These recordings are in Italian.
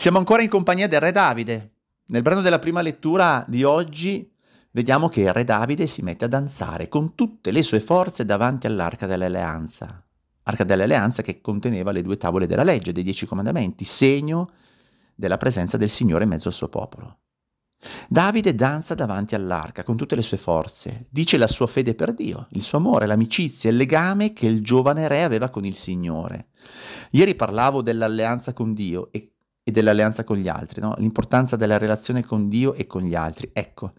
Siamo ancora in compagnia del Re Davide. Nel brano della prima lettura di oggi vediamo che il Re Davide si mette a danzare con tutte le sue forze davanti all'Arca dell'Alleanza. Arca dell'Alleanza che conteneva le due tavole della legge, dei dieci comandamenti, segno della presenza del Signore in mezzo al suo popolo. Davide danza davanti all'arca con tutte le sue forze, dice la sua fede per Dio, il suo amore, l'amicizia, il legame che il giovane re aveva con il Signore. Ieri parlavo dell'alleanza con Dio e e dell'alleanza con gli altri, no? l'importanza della relazione con Dio e con gli altri. Ecco,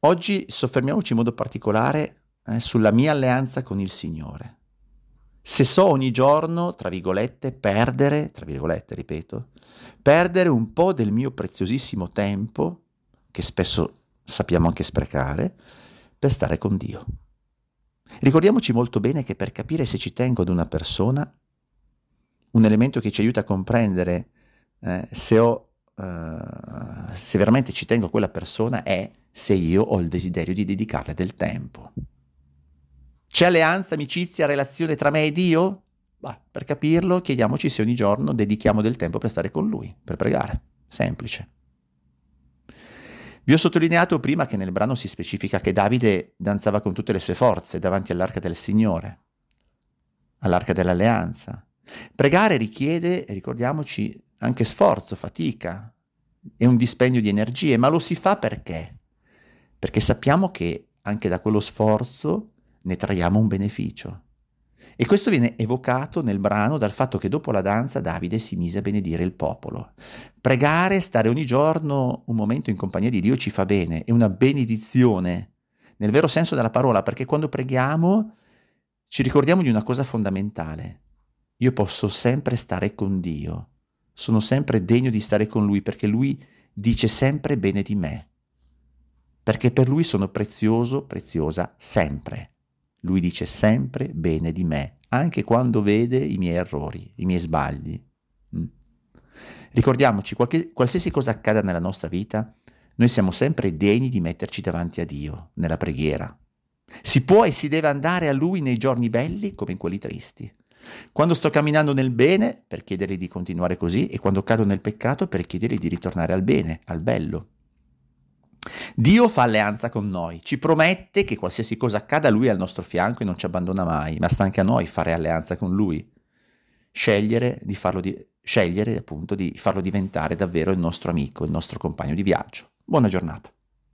oggi soffermiamoci in modo particolare eh, sulla mia alleanza con il Signore. Se so ogni giorno, tra virgolette, perdere, tra virgolette, ripeto, perdere un po' del mio preziosissimo tempo, che spesso sappiamo anche sprecare, per stare con Dio. Ricordiamoci molto bene che per capire se ci tengo ad una persona, un elemento che ci aiuta a comprendere eh, se, ho, eh, se veramente ci tengo a quella persona è se io ho il desiderio di dedicarle del tempo. C'è alleanza, amicizia, relazione tra me e Dio? Bah, per capirlo, chiediamoci se ogni giorno dedichiamo del tempo per stare con Lui, per pregare. Semplice. Vi ho sottolineato prima che nel brano si specifica che Davide danzava con tutte le sue forze davanti all'arca del Signore, all'arca dell'alleanza. Pregare richiede, ricordiamoci, anche sforzo, fatica, è un dispendio di energie, ma lo si fa perché? Perché sappiamo che anche da quello sforzo ne traiamo un beneficio. E questo viene evocato nel brano dal fatto che dopo la danza Davide si mise a benedire il popolo. Pregare, stare ogni giorno un momento in compagnia di Dio ci fa bene, è una benedizione, nel vero senso della parola, perché quando preghiamo ci ricordiamo di una cosa fondamentale. Io posso sempre stare con Dio sono sempre degno di stare con lui perché lui dice sempre bene di me. Perché per lui sono prezioso, preziosa, sempre. Lui dice sempre bene di me, anche quando vede i miei errori, i miei sbagli. Mm. Ricordiamoci, qualche, qualsiasi cosa accada nella nostra vita, noi siamo sempre degni di metterci davanti a Dio nella preghiera. Si può e si deve andare a Lui nei giorni belli come in quelli tristi. Quando sto camminando nel bene, per chiedergli di continuare così, e quando cado nel peccato, per chiedergli di ritornare al bene, al bello. Dio fa alleanza con noi, ci promette che qualsiasi cosa accada lui è al nostro fianco e non ci abbandona mai, ma sta anche a noi fare alleanza con lui, scegliere, di farlo, di, scegliere appunto di farlo diventare davvero il nostro amico, il nostro compagno di viaggio. Buona giornata.